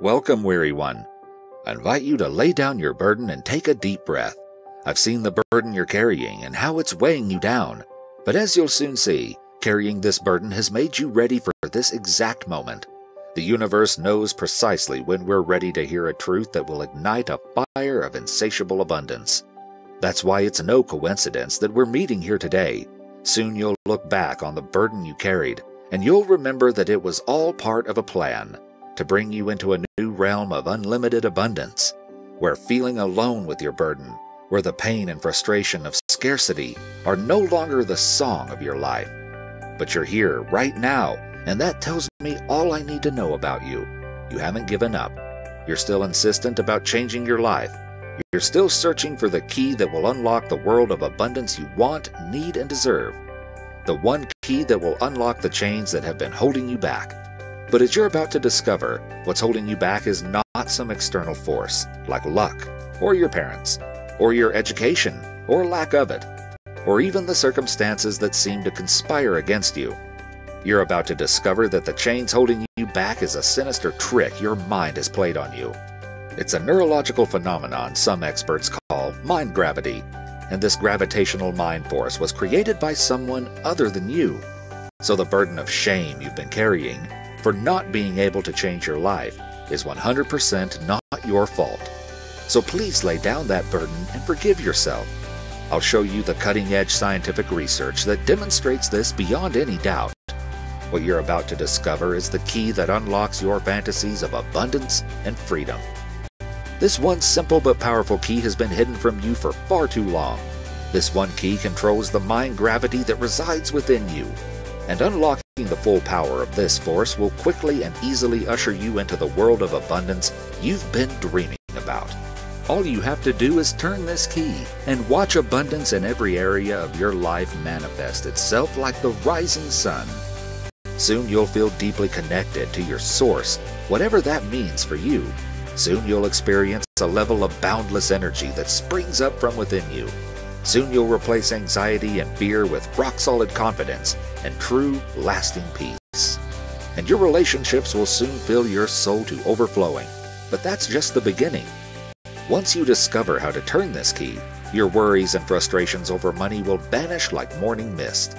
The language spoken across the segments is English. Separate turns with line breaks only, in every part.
Welcome, weary one. I invite you to lay down your burden and take a deep breath. I've seen the burden you're carrying and how it's weighing you down. But as you'll soon see, carrying this burden has made you ready for this exact moment. The universe knows precisely when we're ready to hear a truth that will ignite a fire of insatiable abundance. That's why it's no coincidence that we're meeting here today. Soon you'll look back on the burden you carried, and you'll remember that it was all part of a plan to bring you into a new realm of unlimited abundance, where feeling alone with your burden, where the pain and frustration of scarcity are no longer the song of your life. But you're here right now, and that tells me all I need to know about you. You haven't given up. You're still insistent about changing your life. You're still searching for the key that will unlock the world of abundance you want, need, and deserve. The one key that will unlock the chains that have been holding you back. But as you're about to discover, what's holding you back is not some external force, like luck, or your parents, or your education, or lack of it, or even the circumstances that seem to conspire against you. You're about to discover that the chains holding you back is a sinister trick your mind has played on you. It's a neurological phenomenon some experts call mind gravity, and this gravitational mind force was created by someone other than you. So the burden of shame you've been carrying for not being able to change your life is 100% not your fault. So please lay down that burden and forgive yourself. I'll show you the cutting edge scientific research that demonstrates this beyond any doubt. What you're about to discover is the key that unlocks your fantasies of abundance and freedom. This one simple but powerful key has been hidden from you for far too long. This one key controls the mind gravity that resides within you and unlocking the full power of this force will quickly and easily usher you into the world of abundance you've been dreaming about. All you have to do is turn this key and watch abundance in every area of your life manifest itself like the rising sun. Soon you'll feel deeply connected to your source, whatever that means for you. Soon you'll experience a level of boundless energy that springs up from within you Soon you'll replace anxiety and fear with rock solid confidence and true, lasting peace. And your relationships will soon fill your soul to overflowing. But that's just the beginning. Once you discover how to turn this key, your worries and frustrations over money will vanish like morning mist.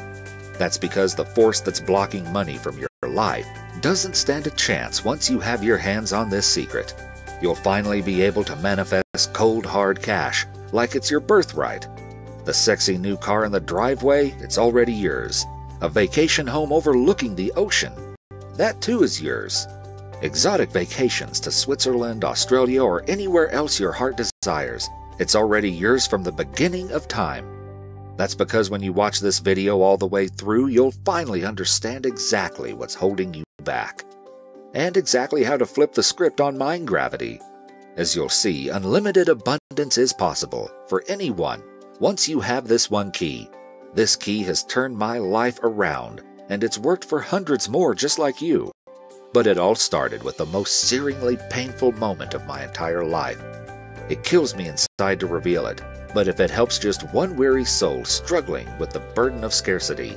That's because the force that's blocking money from your life doesn't stand a chance once you have your hands on this secret. You'll finally be able to manifest cold hard cash like it's your birthright a sexy new car in the driveway, it's already yours. A vacation home overlooking the ocean, that too is yours. Exotic vacations to Switzerland, Australia, or anywhere else your heart desires, it's already yours from the beginning of time. That's because when you watch this video all the way through, you'll finally understand exactly what's holding you back. And exactly how to flip the script on mind gravity. As you'll see, unlimited abundance is possible for anyone once you have this one key, this key has turned my life around, and it's worked for hundreds more just like you. But it all started with the most searingly painful moment of my entire life. It kills me inside to reveal it, but if it helps just one weary soul struggling with the burden of scarcity,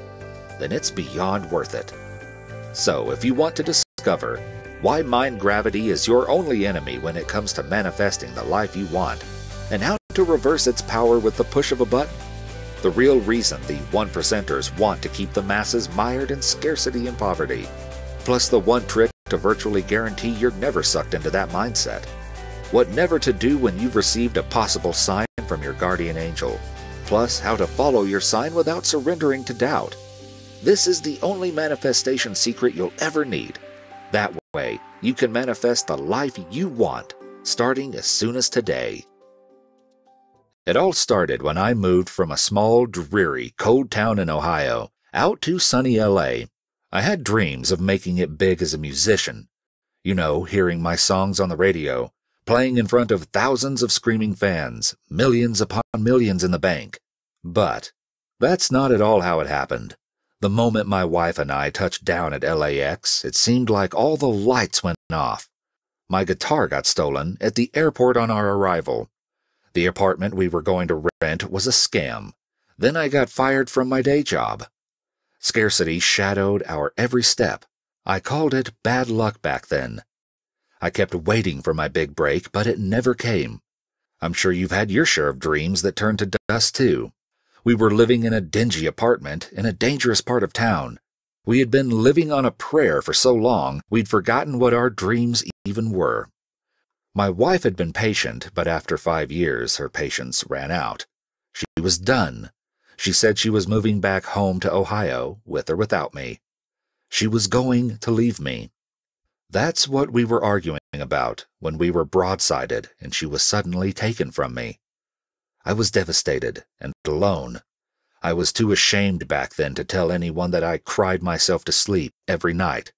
then it's beyond worth it. So, if you want to discover why mind gravity is your only enemy when it comes to manifesting the life you want, and how to reverse its power with the push of a button. The real reason the one percenters want to keep the masses mired in scarcity and poverty. Plus the one trick to virtually guarantee you're never sucked into that mindset. What never to do when you've received a possible sign from your guardian angel. Plus how to follow your sign without surrendering to doubt. This is the only manifestation secret you'll ever need. That way, you can manifest the life you want, starting as soon as today. It all started when I moved from a small, dreary, cold town in Ohio out to sunny LA. I had dreams of making it big as a musician. You know, hearing my songs on the radio, playing in front of thousands of screaming fans, millions upon millions in the bank. But that's not at all how it happened. The moment my wife and I touched down at LAX, it seemed like all the lights went off. My guitar got stolen at the airport on our arrival, the apartment we were going to rent was a scam. Then I got fired from my day job. Scarcity shadowed our every step. I called it bad luck back then. I kept waiting for my big break, but it never came. I'm sure you've had your share of dreams that turned to dust, too. We were living in a dingy apartment in a dangerous part of town. We had been living on a prayer for so long, we'd forgotten what our dreams even were. My wife had been patient, but after five years, her patience ran out. She was done. She said she was moving back home to Ohio, with or without me. She was going to leave me. That's what we were arguing about when we were broadsided and she was suddenly taken from me. I was devastated and alone. I was too ashamed back then to tell anyone that I cried myself to sleep every night.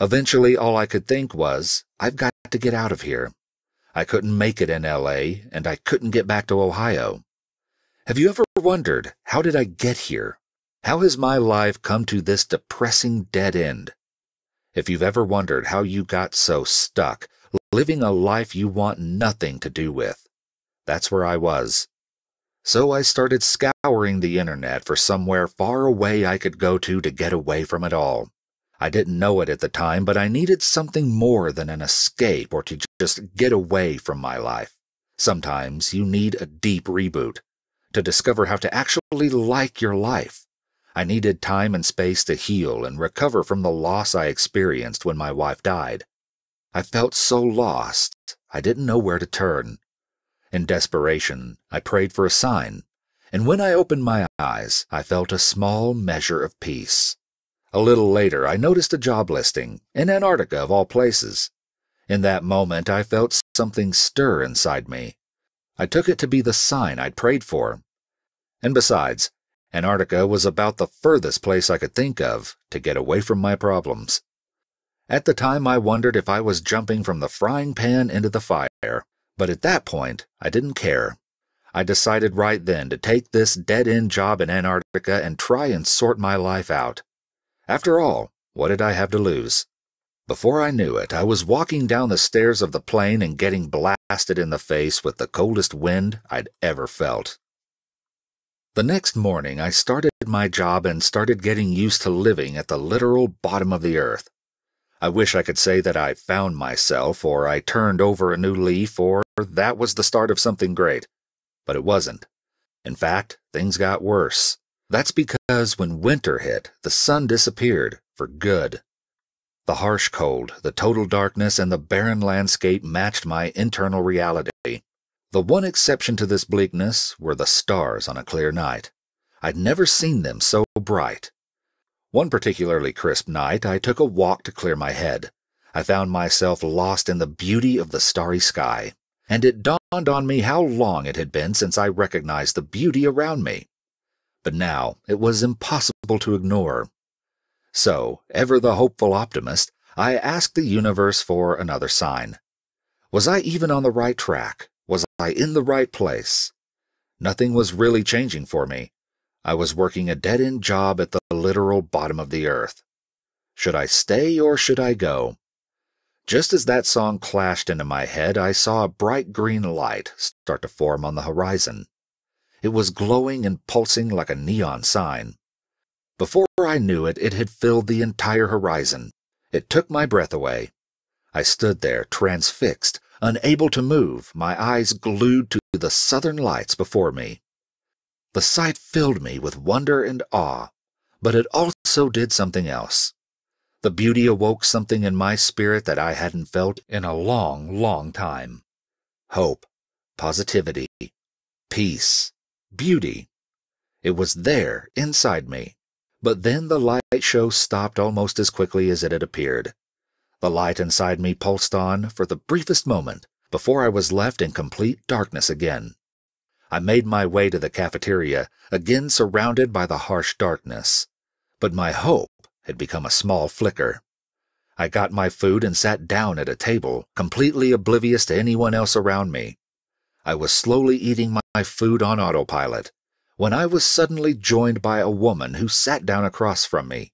Eventually, all I could think was, I've got to get out of here. I couldn't make it in LA, and I couldn't get back to Ohio. Have you ever wondered, how did I get here? How has my life come to this depressing dead end? If you've ever wondered how you got so stuck, living a life you want nothing to do with, that's where I was. So I started scouring the internet for somewhere far away I could go to to get away from it all. I didn't know it at the time, but I needed something more than an escape or to just get away from my life. Sometimes you need a deep reboot to discover how to actually like your life. I needed time and space to heal and recover from the loss I experienced when my wife died. I felt so lost, I didn't know where to turn. In desperation, I prayed for a sign, and when I opened my eyes, I felt a small measure of peace. A little later, I noticed a job listing, in Antarctica of all places. In that moment, I felt something stir inside me. I took it to be the sign I'd prayed for. And besides, Antarctica was about the furthest place I could think of to get away from my problems. At the time, I wondered if I was jumping from the frying pan into the fire, but at that point, I didn't care. I decided right then to take this dead end job in Antarctica and try and sort my life out. After all, what did I have to lose? Before I knew it, I was walking down the stairs of the plane and getting blasted in the face with the coldest wind I'd ever felt. The next morning, I started my job and started getting used to living at the literal bottom of the earth. I wish I could say that I found myself, or I turned over a new leaf, or that was the start of something great. But it wasn't. In fact, things got worse. That's because when winter hit, the sun disappeared for good. The harsh cold, the total darkness, and the barren landscape matched my internal reality. The one exception to this bleakness were the stars on a clear night. I'd never seen them so bright. One particularly crisp night, I took a walk to clear my head. I found myself lost in the beauty of the starry sky, and it dawned on me how long it had been since I recognized the beauty around me but now it was impossible to ignore. So, ever the hopeful optimist, I asked the universe for another sign. Was I even on the right track? Was I in the right place? Nothing was really changing for me. I was working a dead end job at the literal bottom of the earth. Should I stay or should I go? Just as that song clashed into my head, I saw a bright green light start to form on the horizon. It was glowing and pulsing like a neon sign. Before I knew it, it had filled the entire horizon. It took my breath away. I stood there, transfixed, unable to move, my eyes glued to the southern lights before me. The sight filled me with wonder and awe, but it also did something else. The beauty awoke something in my spirit that I hadn't felt in a long, long time hope, positivity, peace, beauty. It was there, inside me. But then the light show stopped almost as quickly as it had appeared. The light inside me pulsed on for the briefest moment before I was left in complete darkness again. I made my way to the cafeteria, again surrounded by the harsh darkness. But my hope had become a small flicker. I got my food and sat down at a table, completely oblivious to anyone else around me. I was slowly eating my food on autopilot when I was suddenly joined by a woman who sat down across from me.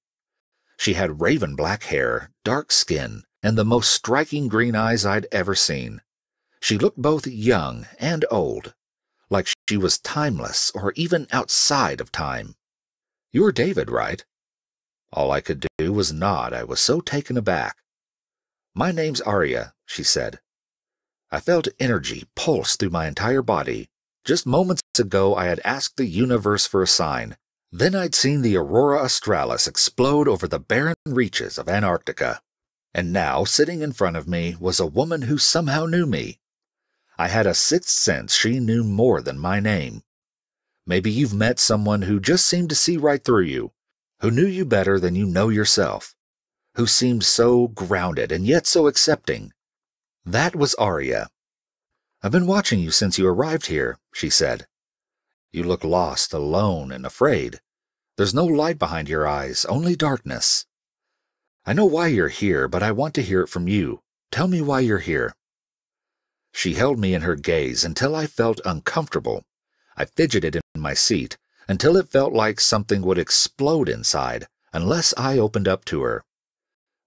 She had raven black hair, dark skin, and the most striking green eyes I'd ever seen. She looked both young and old, like she was timeless or even outside of time. You're David, right? All I could do was nod. I was so taken aback. My name's Arya, she said. I felt energy pulse through my entire body. Just moments ago, I had asked the universe for a sign. Then I'd seen the aurora australis explode over the barren reaches of Antarctica. And now, sitting in front of me, was a woman who somehow knew me. I had a sixth sense she knew more than my name. Maybe you've met someone who just seemed to see right through you, who knew you better than you know yourself, who seemed so grounded and yet so accepting, that was Arya. I've been watching you since you arrived here, she said. You look lost, alone, and afraid. There's no light behind your eyes, only darkness. I know why you're here, but I want to hear it from you. Tell me why you're here. She held me in her gaze until I felt uncomfortable. I fidgeted in my seat until it felt like something would explode inside unless I opened up to her.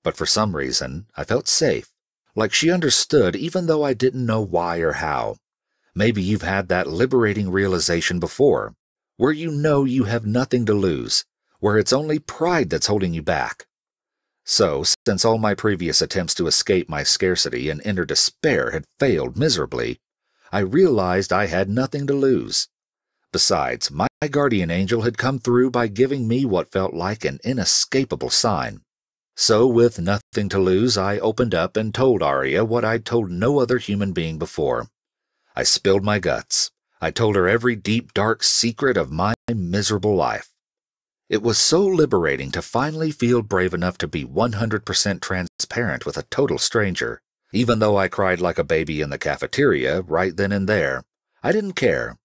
But for some reason, I felt safe like she understood even though I didn't know why or how. Maybe you've had that liberating realization before, where you know you have nothing to lose, where it's only pride that's holding you back. So, since all my previous attempts to escape my scarcity and inner despair had failed miserably, I realized I had nothing to lose. Besides, my guardian angel had come through by giving me what felt like an inescapable sign. So, with nothing to lose, I opened up and told Arya what I'd told no other human being before. I spilled my guts. I told her every deep, dark secret of my miserable life. It was so liberating to finally feel brave enough to be 100% transparent with a total stranger. Even though I cried like a baby in the cafeteria right then and there, I didn't care.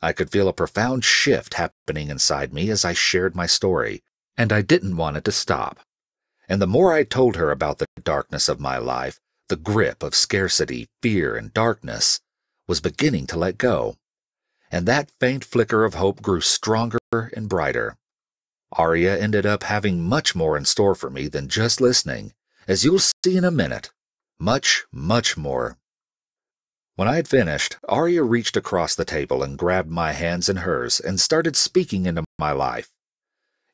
I could feel a profound shift happening inside me as I shared my story, and I didn't want it to stop. And the more I told her about the darkness of my life, the grip of scarcity, fear, and darkness was beginning to let go. And that faint flicker of hope grew stronger and brighter. Aria ended up having much more in store for me than just listening, as you'll see in a minute. Much, much more. When I had finished, Aria reached across the table and grabbed my hands in hers and started speaking into my life.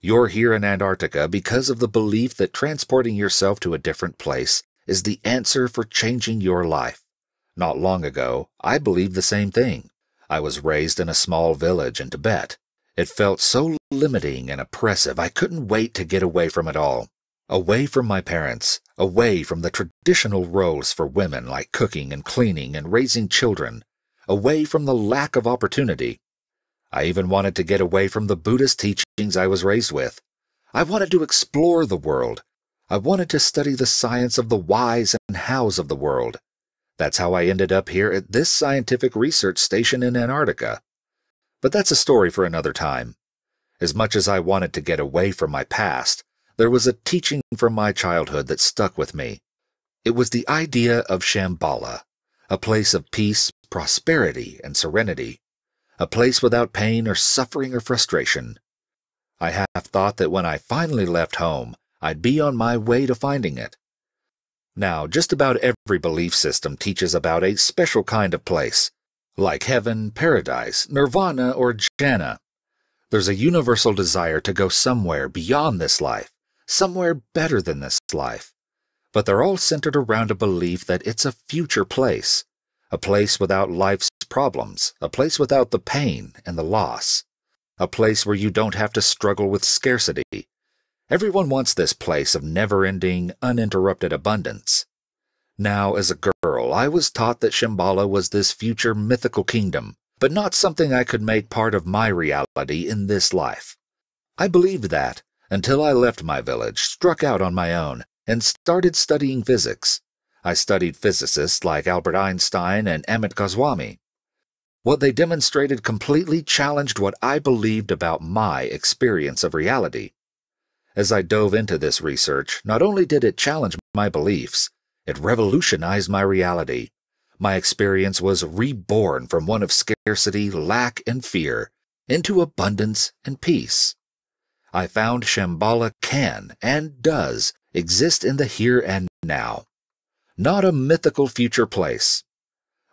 You're here in Antarctica because of the belief that transporting yourself to a different place is the answer for changing your life. Not long ago, I believed the same thing. I was raised in a small village in Tibet. It felt so limiting and oppressive, I couldn't wait to get away from it all. Away from my parents, away from the traditional roles for women like cooking and cleaning and raising children, away from the lack of opportunity, I even wanted to get away from the Buddhist teachings I was raised with. I wanted to explore the world. I wanted to study the science of the whys and hows of the world. That's how I ended up here at this scientific research station in Antarctica. But that's a story for another time. As much as I wanted to get away from my past, there was a teaching from my childhood that stuck with me. It was the idea of Shambhala, a place of peace, prosperity, and serenity a place without pain or suffering or frustration. I half thought that when I finally left home, I'd be on my way to finding it. Now, just about every belief system teaches about a special kind of place, like heaven, paradise, nirvana, or jhana. There's a universal desire to go somewhere beyond this life, somewhere better than this life. But they're all centered around a belief that it's a future place, a place without life's problems, a place without the pain and the loss, a place where you don't have to struggle with scarcity. Everyone wants this place of never ending, uninterrupted abundance. Now, as a girl, I was taught that Shambhala was this future mythical kingdom, but not something I could make part of my reality in this life. I believed that until I left my village, struck out on my own, and started studying physics. I studied physicists like Albert Einstein and Amit Goswami, what they demonstrated completely challenged what I believed about my experience of reality. As I dove into this research, not only did it challenge my beliefs, it revolutionized my reality. My experience was reborn from one of scarcity, lack, and fear into abundance and peace. I found Shambhala can and does exist in the here and now, not a mythical future place,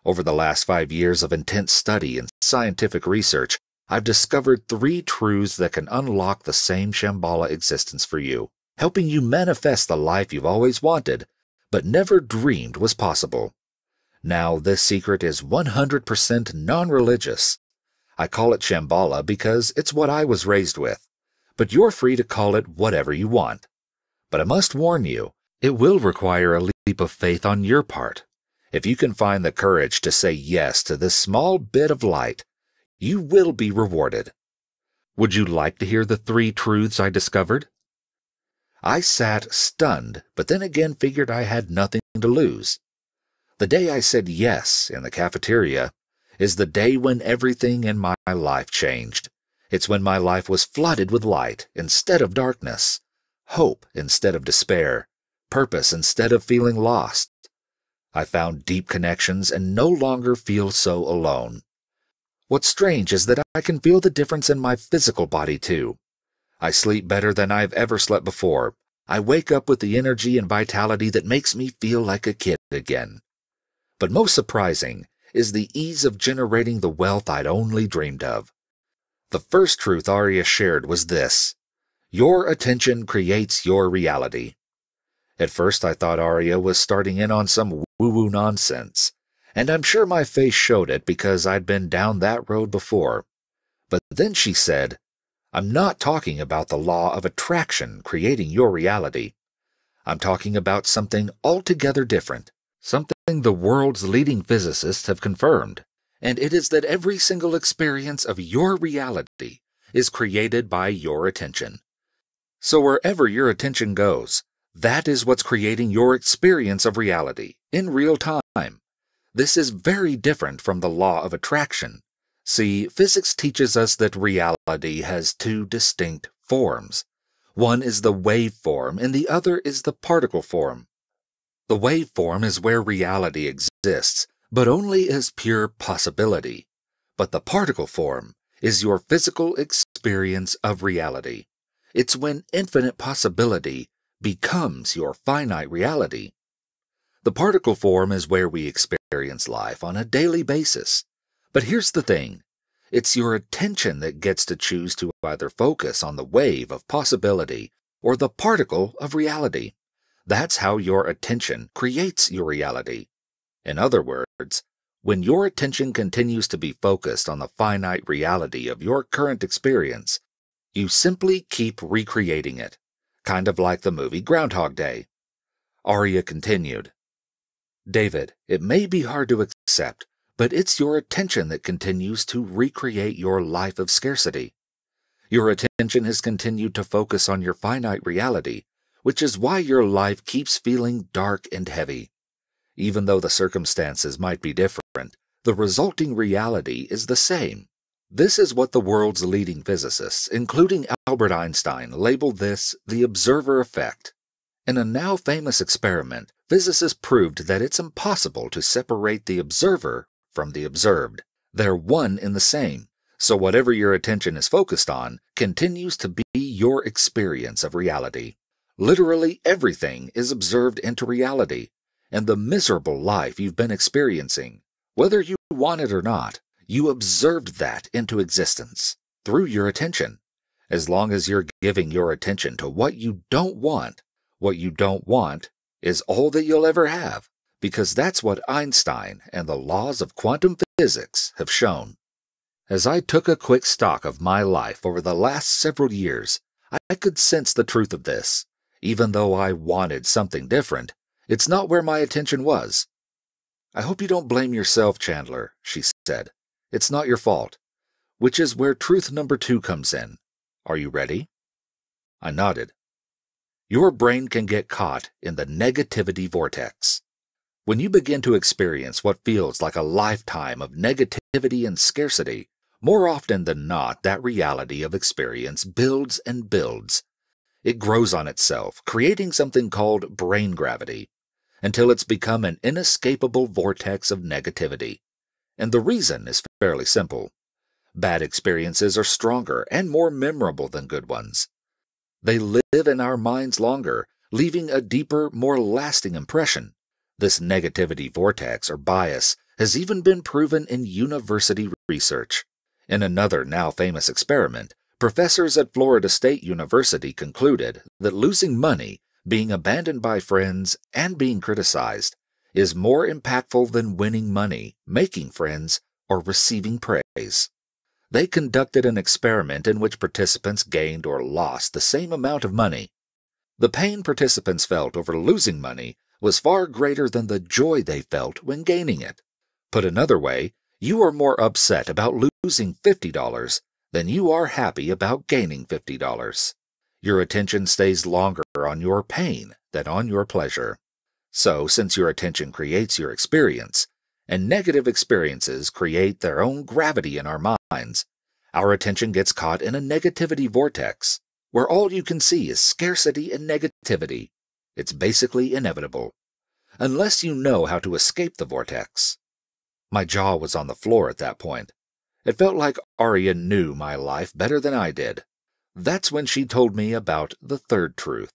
over the last five years of intense study and scientific research, I've discovered three truths that can unlock the same Shambhala existence for you, helping you manifest the life you've always wanted, but never dreamed was possible. Now, this secret is 100% non religious. I call it Shambhala because it's what I was raised with, but you're free to call it whatever you want. But I must warn you, it will require a leap of faith on your part if you can find the courage to say yes to this small bit of light, you will be rewarded. Would you like to hear the three truths I discovered? I sat stunned, but then again figured I had nothing to lose. The day I said yes in the cafeteria is the day when everything in my life changed. It's when my life was flooded with light instead of darkness, hope instead of despair, purpose instead of feeling lost, I found deep connections and no longer feel so alone. What's strange is that I can feel the difference in my physical body too. I sleep better than I've ever slept before. I wake up with the energy and vitality that makes me feel like a kid again. But most surprising is the ease of generating the wealth I'd only dreamed of. The first truth Arya shared was this Your attention creates your reality. At first, I thought Arya was starting in on some woo woo nonsense, and I'm sure my face showed it because I'd been down that road before. But then she said, I'm not talking about the law of attraction creating your reality. I'm talking about something altogether different, something the world's leading physicists have confirmed, and it is that every single experience of your reality is created by your attention. So wherever your attention goes, that is what's creating your experience of reality in real time. This is very different from the law of attraction. See, physics teaches us that reality has two distinct forms. One is the wave form, and the other is the particle form. The wave form is where reality exists, but only as pure possibility. But the particle form is your physical experience of reality. It's when infinite possibility becomes your finite reality. The particle form is where we experience life on a daily basis. But here's the thing it's your attention that gets to choose to either focus on the wave of possibility or the particle of reality. That's how your attention creates your reality. In other words, when your attention continues to be focused on the finite reality of your current experience, you simply keep recreating it kind of like the movie Groundhog Day. Arya continued. David, it may be hard to accept, but it's your attention that continues to recreate your life of scarcity. Your attention has continued to focus on your finite reality, which is why your life keeps feeling dark and heavy. Even though the circumstances might be different, the resulting reality is the same. This is what the world's leading physicists, including Albert Einstein, labeled this the observer effect. In a now famous experiment, physicists proved that it's impossible to separate the observer from the observed. They're one in the same. So whatever your attention is focused on continues to be your experience of reality. Literally everything is observed into reality, and the miserable life you've been experiencing, whether you want it or not, you observed that into existence through your attention. As long as you're giving your attention to what you don't want, what you don't want is all that you'll ever have, because that's what Einstein and the laws of quantum physics have shown. As I took a quick stock of my life over the last several years, I could sense the truth of this. Even though I wanted something different, it's not where my attention was. I hope you don't blame yourself, Chandler, she said. It's not your fault. Which is where truth number two comes in. Are you ready? I nodded. Your brain can get caught in the negativity vortex. When you begin to experience what feels like a lifetime of negativity and scarcity, more often than not, that reality of experience builds and builds. It grows on itself, creating something called brain gravity, until it's become an inescapable vortex of negativity and the reason is fairly simple. Bad experiences are stronger and more memorable than good ones. They live in our minds longer, leaving a deeper, more lasting impression. This negativity vortex or bias has even been proven in university research. In another now famous experiment, professors at Florida State University concluded that losing money, being abandoned by friends, and being criticized is more impactful than winning money, making friends, or receiving praise. They conducted an experiment in which participants gained or lost the same amount of money. The pain participants felt over losing money was far greater than the joy they felt when gaining it. Put another way, you are more upset about losing $50 than you are happy about gaining $50. Your attention stays longer on your pain than on your pleasure. So, since your attention creates your experience, and negative experiences create their own gravity in our minds, our attention gets caught in a negativity vortex, where all you can see is scarcity and negativity. It's basically inevitable, unless you know how to escape the vortex. My jaw was on the floor at that point. It felt like Arya knew my life better than I did. That's when she told me about the third truth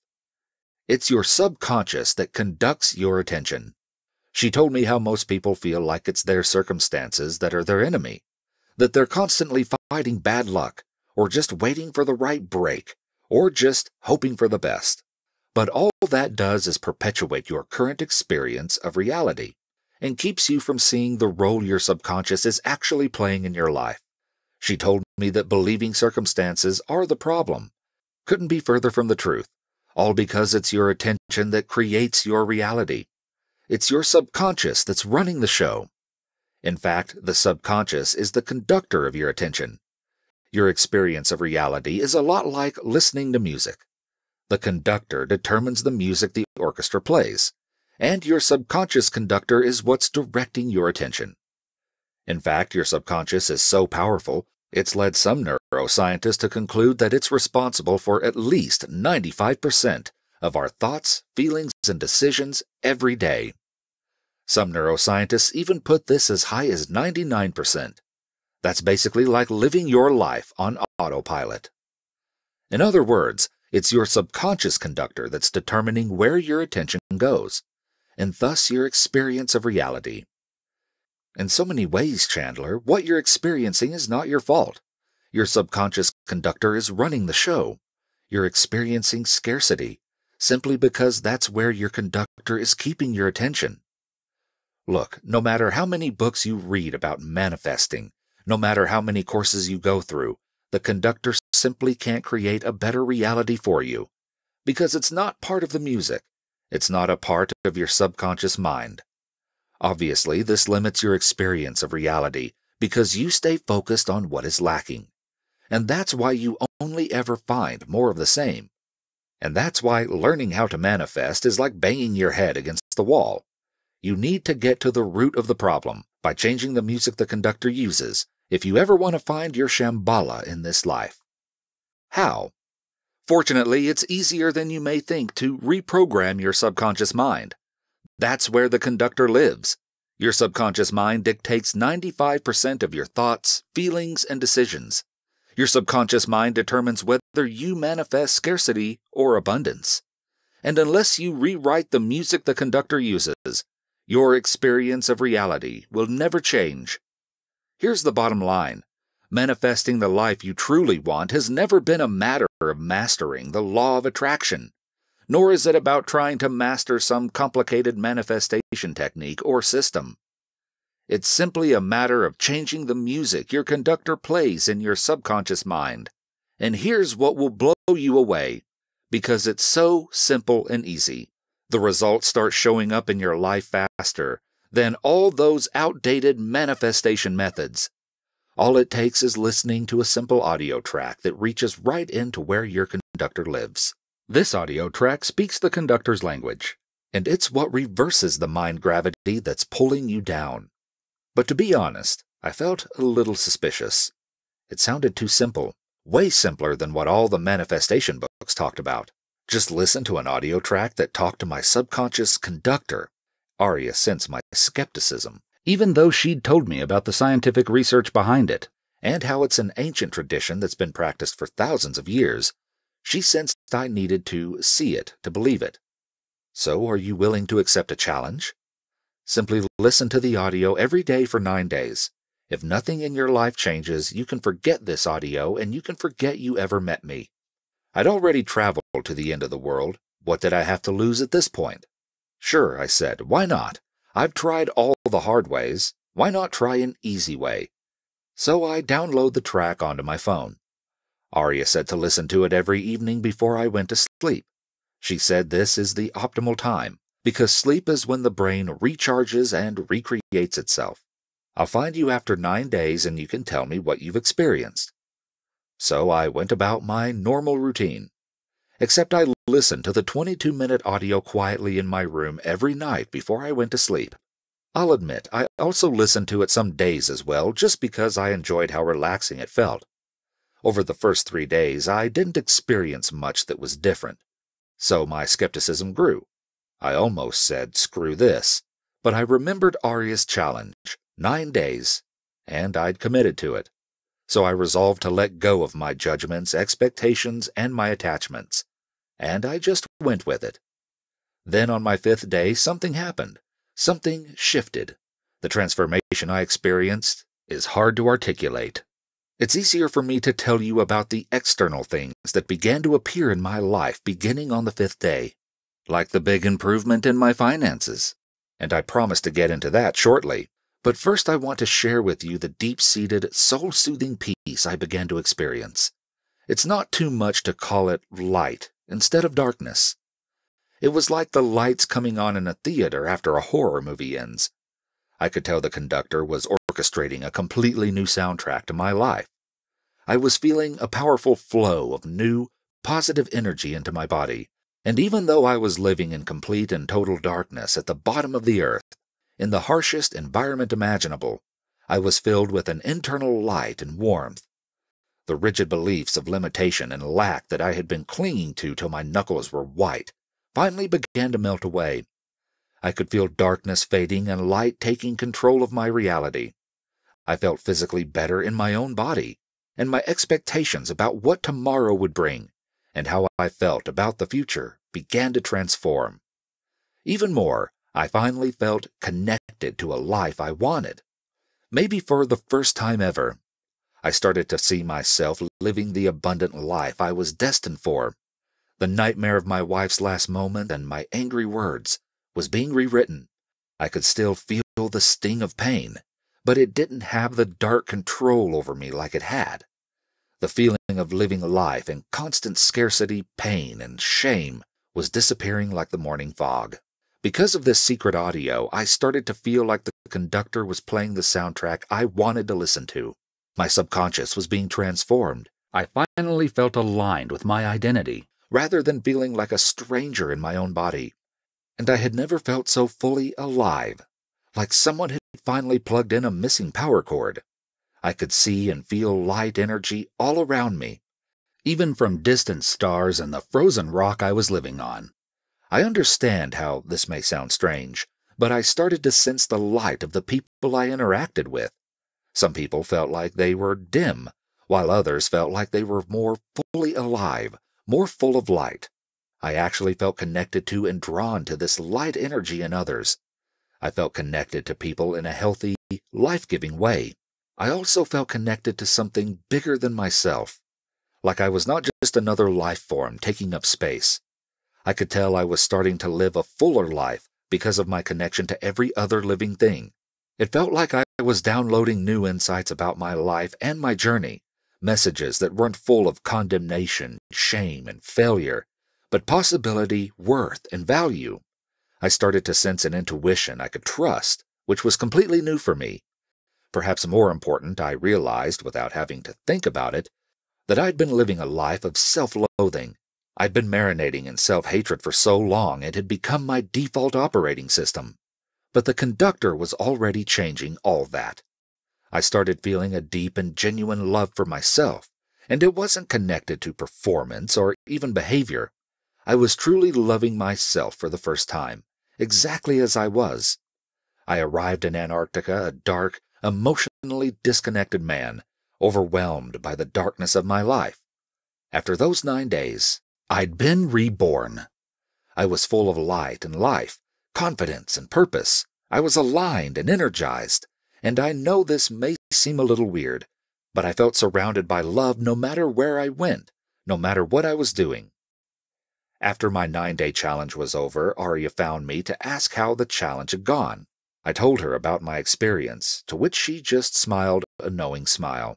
it's your subconscious that conducts your attention. She told me how most people feel like it's their circumstances that are their enemy, that they're constantly fighting bad luck, or just waiting for the right break, or just hoping for the best. But all that does is perpetuate your current experience of reality and keeps you from seeing the role your subconscious is actually playing in your life. She told me that believing circumstances are the problem. Couldn't be further from the truth all because it's your attention that creates your reality. It's your subconscious that's running the show. In fact, the subconscious is the conductor of your attention. Your experience of reality is a lot like listening to music. The conductor determines the music the orchestra plays, and your subconscious conductor is what's directing your attention. In fact, your subconscious is so powerful it's led some neuroscientists to conclude that it's responsible for at least 95% of our thoughts, feelings, and decisions every day. Some neuroscientists even put this as high as 99%. That's basically like living your life on autopilot. In other words, it's your subconscious conductor that's determining where your attention goes, and thus your experience of reality. In so many ways, Chandler, what you're experiencing is not your fault. Your subconscious conductor is running the show. You're experiencing scarcity simply because that's where your conductor is keeping your attention. Look, no matter how many books you read about manifesting, no matter how many courses you go through, the conductor simply can't create a better reality for you because it's not part of the music. It's not a part of your subconscious mind. Obviously, this limits your experience of reality because you stay focused on what is lacking. And that's why you only ever find more of the same. And that's why learning how to manifest is like banging your head against the wall. You need to get to the root of the problem by changing the music the conductor uses if you ever want to find your Shambhala in this life. How? Fortunately, it's easier than you may think to reprogram your subconscious mind. That's where the conductor lives. Your subconscious mind dictates 95% of your thoughts, feelings, and decisions. Your subconscious mind determines whether you manifest scarcity or abundance. And unless you rewrite the music the conductor uses, your experience of reality will never change. Here's the bottom line manifesting the life you truly want has never been a matter of mastering the law of attraction nor is it about trying to master some complicated manifestation technique or system. It's simply a matter of changing the music your conductor plays in your subconscious mind. And here's what will blow you away because it's so simple and easy. The results start showing up in your life faster than all those outdated manifestation methods. All it takes is listening to a simple audio track that reaches right into where your conductor lives. This audio track speaks the conductor's language, and it's what reverses the mind gravity that's pulling you down. But to be honest, I felt a little suspicious. It sounded too simple, way simpler than what all the manifestation books talked about. Just listen to an audio track that talked to my subconscious conductor. Aria sensed my skepticism, even though she'd told me about the scientific research behind it and how it's an ancient tradition that's been practiced for thousands of years she sensed I needed to see it to believe it. So are you willing to accept a challenge? Simply listen to the audio every day for nine days. If nothing in your life changes, you can forget this audio and you can forget you ever met me. I'd already traveled to the end of the world. What did I have to lose at this point? Sure, I said, why not? I've tried all the hard ways. Why not try an easy way? So I download the track onto my phone. Arya said to listen to it every evening before I went to sleep. She said this is the optimal time, because sleep is when the brain recharges and recreates itself. I'll find you after nine days and you can tell me what you've experienced. So I went about my normal routine, except I listened to the 22 minute audio quietly in my room every night before I went to sleep. I'll admit, I also listened to it some days as well, just because I enjoyed how relaxing it felt. Over the first three days, I didn't experience much that was different, so my skepticism grew. I almost said, screw this, but I remembered Arya's challenge nine days, and I'd committed to it. So I resolved to let go of my judgments, expectations, and my attachments, and I just went with it. Then on my fifth day, something happened. Something shifted. The transformation I experienced is hard to articulate. It's easier for me to tell you about the external things that began to appear in my life beginning on the fifth day, like the big improvement in my finances. And I promise to get into that shortly. But first, I want to share with you the deep seated, soul soothing peace I began to experience. It's not too much to call it light instead of darkness. It was like the lights coming on in a theater after a horror movie ends. I could tell the conductor was orchestrating a completely new soundtrack to my life. I was feeling a powerful flow of new, positive energy into my body. And even though I was living in complete and total darkness at the bottom of the earth, in the harshest environment imaginable, I was filled with an internal light and warmth. The rigid beliefs of limitation and lack that I had been clinging to till my knuckles were white finally began to melt away. I could feel darkness fading and light taking control of my reality. I felt physically better in my own body, and my expectations about what tomorrow would bring and how I felt about the future began to transform. Even more, I finally felt connected to a life I wanted. Maybe for the first time ever, I started to see myself living the abundant life I was destined for. The nightmare of my wife's last moment and my angry words was being rewritten. I could still feel the sting of pain, but it didn't have the dark control over me like it had. The feeling of living life in constant scarcity, pain, and shame was disappearing like the morning fog. Because of this secret audio, I started to feel like the conductor was playing the soundtrack I wanted to listen to. My subconscious was being transformed. I finally felt aligned with my identity, rather than feeling like a stranger in my own body. And I had never felt so fully alive, like someone had finally plugged in a missing power cord. I could see and feel light energy all around me, even from distant stars and the frozen rock I was living on. I understand how this may sound strange, but I started to sense the light of the people I interacted with. Some people felt like they were dim, while others felt like they were more fully alive, more full of light. I actually felt connected to and drawn to this light energy in others, I felt connected to people in a healthy, life giving way. I also felt connected to something bigger than myself, like I was not just another life form taking up space. I could tell I was starting to live a fuller life because of my connection to every other living thing. It felt like I was downloading new insights about my life and my journey, messages that weren't full of condemnation, shame, and failure, but possibility, worth, and value. I started to sense an intuition I could trust, which was completely new for me. Perhaps more important, I realized, without having to think about it, that I'd been living a life of self loathing. I'd been marinating in self hatred for so long it had become my default operating system. But the conductor was already changing all that. I started feeling a deep and genuine love for myself, and it wasn't connected to performance or even behavior. I was truly loving myself for the first time exactly as I was. I arrived in Antarctica a dark, emotionally disconnected man, overwhelmed by the darkness of my life. After those nine days, I'd been reborn. I was full of light and life, confidence and purpose. I was aligned and energized. And I know this may seem a little weird, but I felt surrounded by love no matter where I went, no matter what I was doing. After my nine day challenge was over, Arya found me to ask how the challenge had gone. I told her about my experience, to which she just smiled a knowing smile.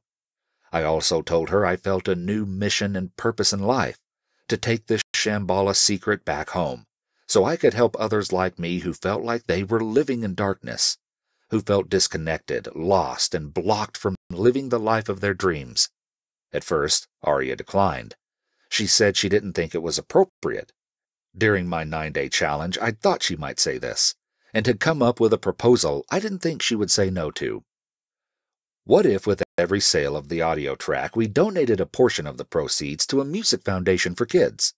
I also told her I felt a new mission and purpose in life to take this Shambhala secret back home, so I could help others like me who felt like they were living in darkness, who felt disconnected, lost, and blocked from living the life of their dreams. At first, Arya declined. She said she didn't think it was appropriate. During my nine day challenge, I thought she might say this, and had come up with a proposal I didn't think she would say no to. What if, with every sale of the audio track, we donated a portion of the proceeds to a music foundation for kids?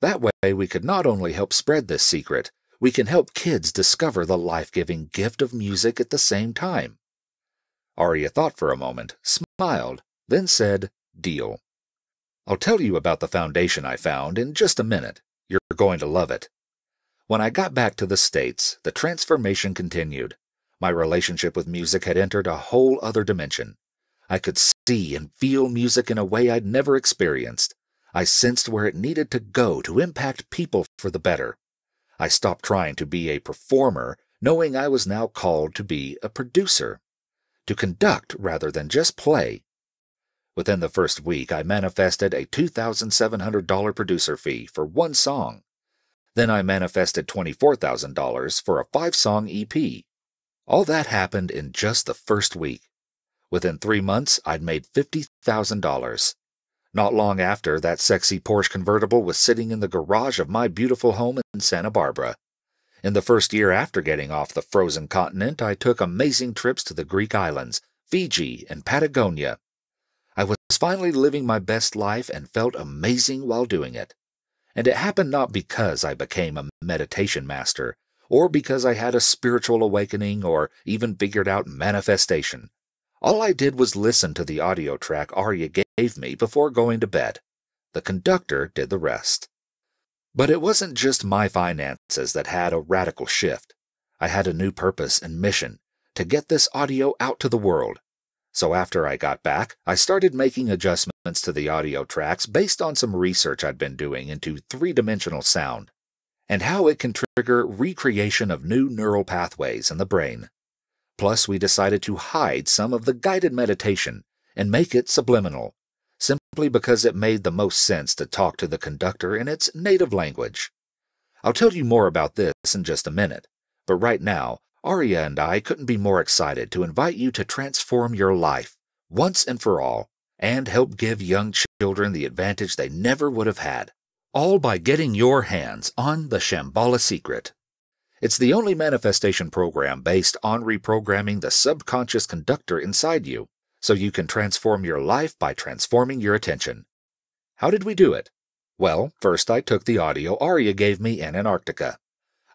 That way, we could not only help spread this secret, we can help kids discover the life giving gift of music at the same time. Arya thought for a moment, smiled, then said, Deal. I'll tell you about the foundation I found in just a minute. You're going to love it. When I got back to the States, the transformation continued. My relationship with music had entered a whole other dimension. I could see and feel music in a way I'd never experienced. I sensed where it needed to go to impact people for the better. I stopped trying to be a performer, knowing I was now called to be a producer, to conduct rather than just play, Within the first week, I manifested a $2,700 producer fee for one song. Then I manifested $24,000 for a five song EP. All that happened in just the first week. Within three months, I'd made $50,000. Not long after, that sexy Porsche convertible was sitting in the garage of my beautiful home in Santa Barbara. In the first year after getting off the frozen continent, I took amazing trips to the Greek islands, Fiji, and Patagonia. I was finally living my best life and felt amazing while doing it. And it happened not because I became a meditation master, or because I had a spiritual awakening or even figured out manifestation. All I did was listen to the audio track Arya gave me before going to bed. The conductor did the rest. But it wasn't just my finances that had a radical shift. I had a new purpose and mission to get this audio out to the world, so after I got back, I started making adjustments to the audio tracks based on some research I'd been doing into three dimensional sound and how it can trigger recreation of new neural pathways in the brain. Plus, we decided to hide some of the guided meditation and make it subliminal, simply because it made the most sense to talk to the conductor in its native language. I'll tell you more about this in just a minute, but right now, Aria and I couldn't be more excited to invite you to transform your life once and for all and help give young children the advantage they never would have had, all by getting your hands on the Shambhala Secret. It's the only manifestation program based on reprogramming the subconscious conductor inside you so you can transform your life by transforming your attention. How did we do it? Well, first I took the audio Aria gave me in Antarctica.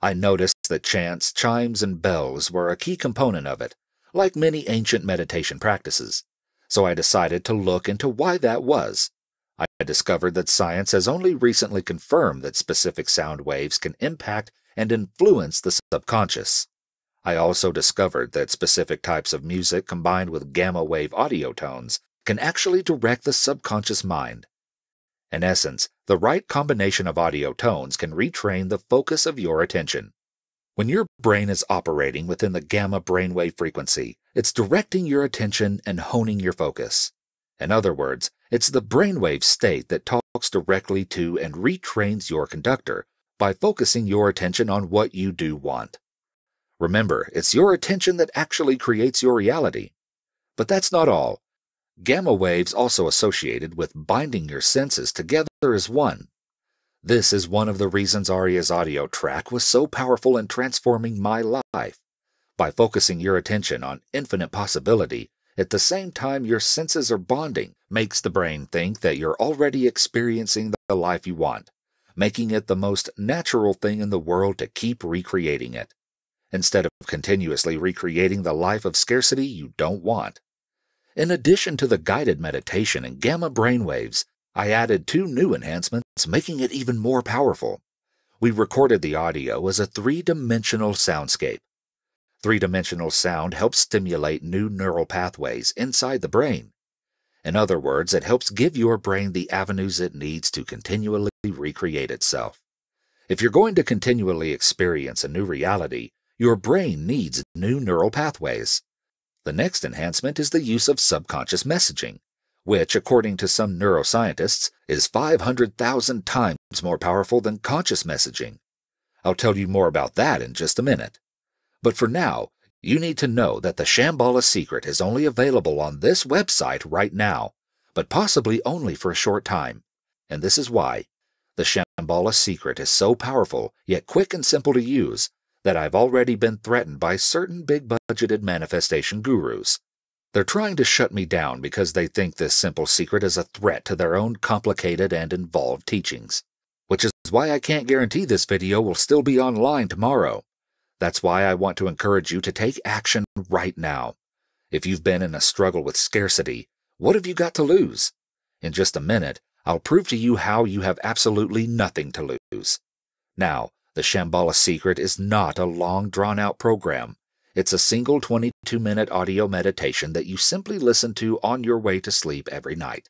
I noticed that chants, chimes, and bells were a key component of it, like many ancient meditation practices. So I decided to look into why that was. I discovered that science has only recently confirmed that specific sound waves can impact and influence the subconscious. I also discovered that specific types of music combined with gamma wave audio tones can actually direct the subconscious mind. In essence, the right combination of audio tones can retrain the focus of your attention. When your brain is operating within the gamma brainwave frequency, it's directing your attention and honing your focus. In other words, it's the brainwave state that talks directly to and retrains your conductor by focusing your attention on what you do want. Remember, it's your attention that actually creates your reality. But that's not all. Gamma waves also associated with binding your senses together as one this is one of the reasons Arya's audio track was so powerful in transforming my life. By focusing your attention on infinite possibility, at the same time your senses are bonding, makes the brain think that you're already experiencing the life you want, making it the most natural thing in the world to keep recreating it. Instead of continuously recreating the life of scarcity you don't want. In addition to the guided meditation and gamma brainwaves, I added two new enhancements, making it even more powerful. We recorded the audio as a three dimensional soundscape. Three dimensional sound helps stimulate new neural pathways inside the brain. In other words, it helps give your brain the avenues it needs to continually recreate itself. If you're going to continually experience a new reality, your brain needs new neural pathways. The next enhancement is the use of subconscious messaging which, according to some neuroscientists, is 500,000 times more powerful than conscious messaging. I'll tell you more about that in just a minute. But for now, you need to know that the Shambhala Secret is only available on this website right now, but possibly only for a short time. And this is why. The Shambhala Secret is so powerful, yet quick and simple to use, that I've already been threatened by certain big budgeted manifestation gurus. They're trying to shut me down because they think this simple secret is a threat to their own complicated and involved teachings. Which is why I can't guarantee this video will still be online tomorrow. That's why I want to encourage you to take action right now. If you've been in a struggle with scarcity, what have you got to lose? In just a minute, I'll prove to you how you have absolutely nothing to lose. Now, the Shambhala Secret is not a long drawn out program. It's a single 22 minute audio meditation that you simply listen to on your way to sleep every night.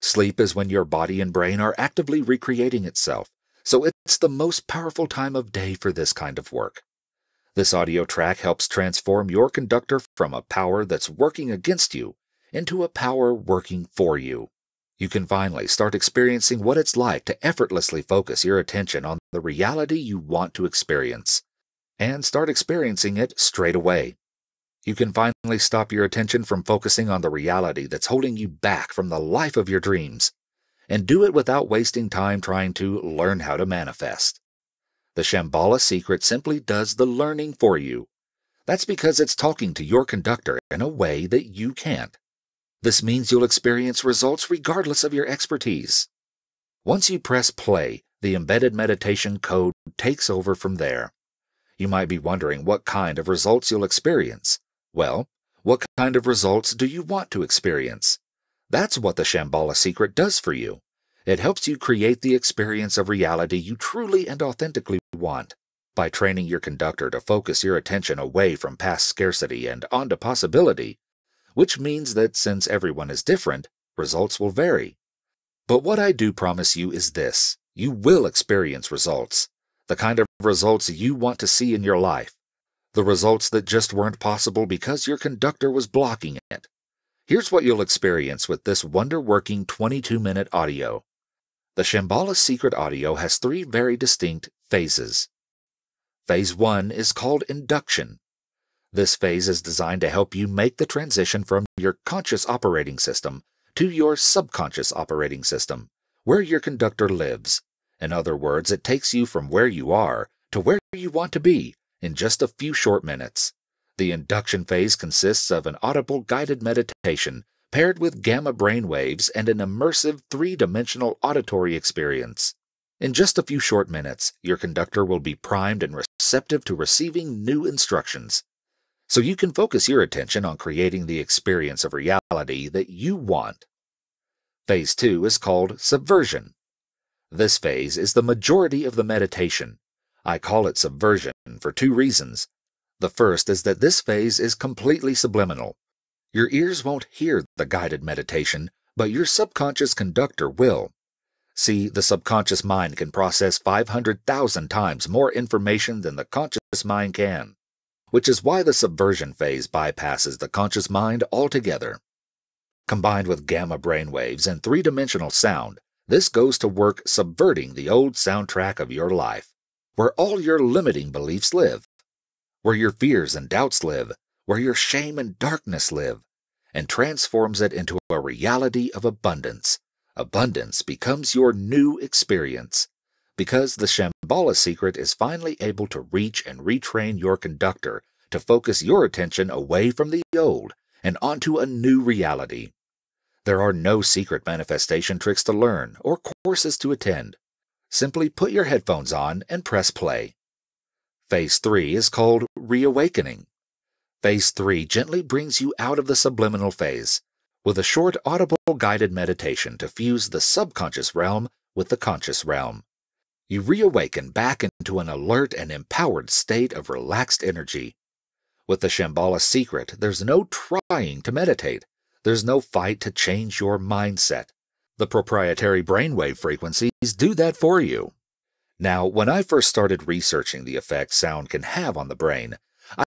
Sleep is when your body and brain are actively recreating itself, so it's the most powerful time of day for this kind of work. This audio track helps transform your conductor from a power that's working against you into a power working for you. You can finally start experiencing what it's like to effortlessly focus your attention on the reality you want to experience and start experiencing it straight away. You can finally stop your attention from focusing on the reality that's holding you back from the life of your dreams, and do it without wasting time trying to learn how to manifest. The Shambhala secret simply does the learning for you. That's because it's talking to your conductor in a way that you can't. This means you'll experience results regardless of your expertise. Once you press play, the embedded meditation code takes over from there. You might be wondering what kind of results you'll experience. Well, what kind of results do you want to experience? That's what the Shambhala Secret does for you. It helps you create the experience of reality you truly and authentically want by training your conductor to focus your attention away from past scarcity and onto possibility, which means that since everyone is different, results will vary. But what I do promise you is this you will experience results the kind of results you want to see in your life, the results that just weren't possible because your conductor was blocking it. Here's what you'll experience with this wonder working 22 minute audio. The Shambhala Secret Audio has three very distinct phases. Phase 1 is called induction. This phase is designed to help you make the transition from your conscious operating system to your subconscious operating system, where your conductor lives. In other words, it takes you from where you are to where you want to be in just a few short minutes. The induction phase consists of an audible guided meditation paired with gamma brainwaves and an immersive three dimensional auditory experience. In just a few short minutes, your conductor will be primed and receptive to receiving new instructions. So you can focus your attention on creating the experience of reality that you want. Phase 2 is called subversion. This phase is the majority of the meditation. I call it subversion for two reasons. The first is that this phase is completely subliminal. Your ears won't hear the guided meditation, but your subconscious conductor will. See, the subconscious mind can process 500,000 times more information than the conscious mind can, which is why the subversion phase bypasses the conscious mind altogether. Combined with gamma brainwaves and three dimensional sound, this goes to work subverting the old soundtrack of your life, where all your limiting beliefs live, where your fears and doubts live, where your shame and darkness live, and transforms it into a reality of abundance. Abundance becomes your new experience because the Shambhala secret is finally able to reach and retrain your conductor to focus your attention away from the old and onto a new reality. There are no secret manifestation tricks to learn or courses to attend. Simply put your headphones on and press play. Phase 3 is called reawakening. Phase 3 gently brings you out of the subliminal phase with a short audible guided meditation to fuse the subconscious realm with the conscious realm. You reawaken back into an alert and empowered state of relaxed energy. With the Shambhala secret, there's no trying to meditate. There's no fight to change your mindset. The proprietary brainwave frequencies do that for you. Now, when I first started researching the effect sound can have on the brain,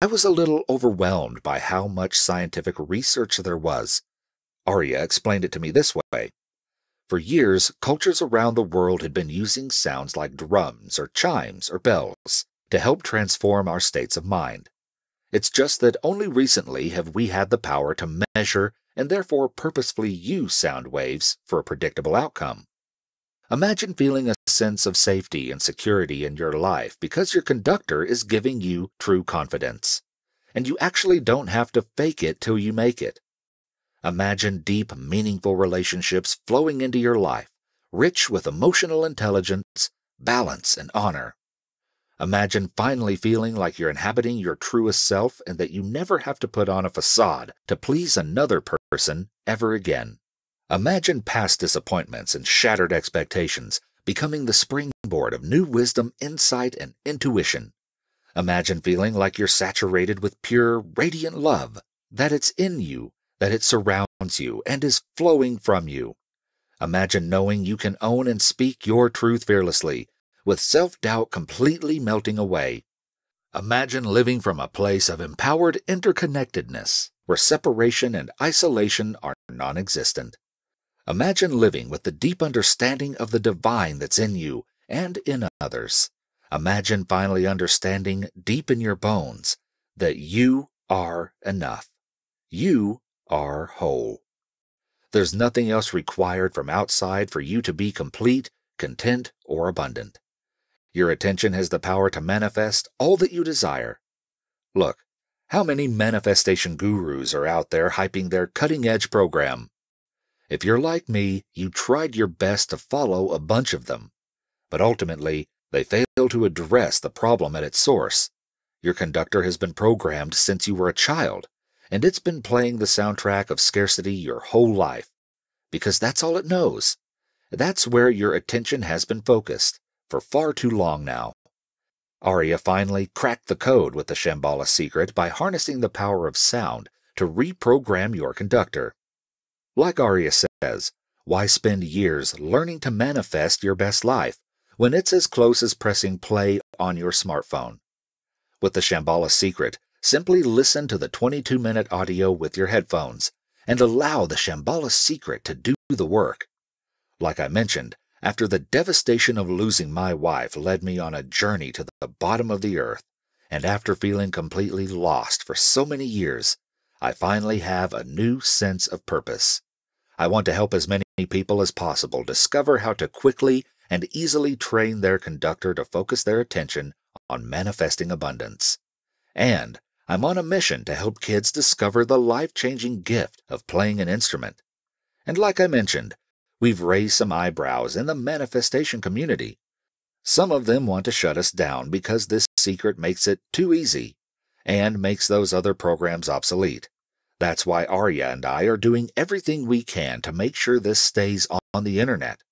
I was a little overwhelmed by how much scientific research there was. Arya explained it to me this way. For years, cultures around the world had been using sounds like drums or chimes or bells to help transform our states of mind. It's just that only recently have we had the power to measure and therefore purposefully use sound waves for a predictable outcome. Imagine feeling a sense of safety and security in your life because your conductor is giving you true confidence, and you actually don't have to fake it till you make it. Imagine deep, meaningful relationships flowing into your life, rich with emotional intelligence, balance, and honor. Imagine finally feeling like you're inhabiting your truest self and that you never have to put on a facade to please another person ever again. Imagine past disappointments and shattered expectations becoming the springboard of new wisdom, insight, and intuition. Imagine feeling like you're saturated with pure, radiant love, that it's in you, that it surrounds you, and is flowing from you. Imagine knowing you can own and speak your truth fearlessly, with self doubt completely melting away. Imagine living from a place of empowered interconnectedness, where separation and isolation are non existent. Imagine living with the deep understanding of the divine that's in you and in others. Imagine finally understanding deep in your bones that you are enough. You are whole. There's nothing else required from outside for you to be complete, content, or abundant. Your attention has the power to manifest all that you desire. Look, how many manifestation gurus are out there hyping their cutting edge program? If you're like me, you tried your best to follow a bunch of them, but ultimately, they fail to address the problem at its source. Your conductor has been programmed since you were a child, and it's been playing the soundtrack of scarcity your whole life, because that's all it knows. That's where your attention has been focused for far too long now. Arya finally cracked the code with the Shambhala secret by harnessing the power of sound to reprogram your conductor. Like Arya says, why spend years learning to manifest your best life when it's as close as pressing play on your smartphone? With the Shambhala secret, simply listen to the 22 minute audio with your headphones and allow the Shambhala secret to do the work. Like I mentioned, after the devastation of losing my wife led me on a journey to the bottom of the earth, and after feeling completely lost for so many years, I finally have a new sense of purpose. I want to help as many people as possible discover how to quickly and easily train their conductor to focus their attention on manifesting abundance. And I'm on a mission to help kids discover the life changing gift of playing an instrument. And like I mentioned, We've raised some eyebrows in the manifestation community. Some of them want to shut us down because this secret makes it too easy and makes those other programs obsolete. That's why Arya and I are doing everything we can to make sure this stays on the internet.